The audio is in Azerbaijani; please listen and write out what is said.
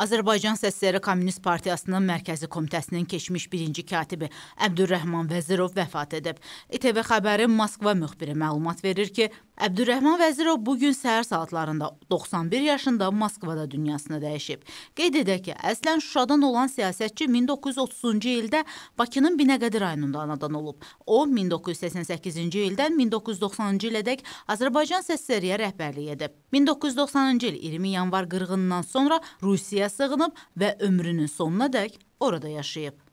Azərbaycan Səsləri Komünist Partiyasının Mərkəzi Komitəsinin keçmiş birinci katibi Əbdürrəhman Vəzirov vəfat edib. İTV xəbəri Moskva müxbiri məlumat verir ki, Əbdürrəhman Vəzirov bugün səhər saatlarında 91 yaşında Moskvada dünyasını dəyişib. Qeyd edək ki, əslən Şuşadan olan siyasətçi 1930-cu ildə Bakının Binəqədi rayonunda anadan olub. O, 1988-ci ildən 1990-cı ilədək Azərbaycan Səssəriyə rəhbərlik edib. 1990-cı il 20 yanvar qırğınından sonra Rusiyaya sığınıb və ömrünün sonunadək orada yaşayıb.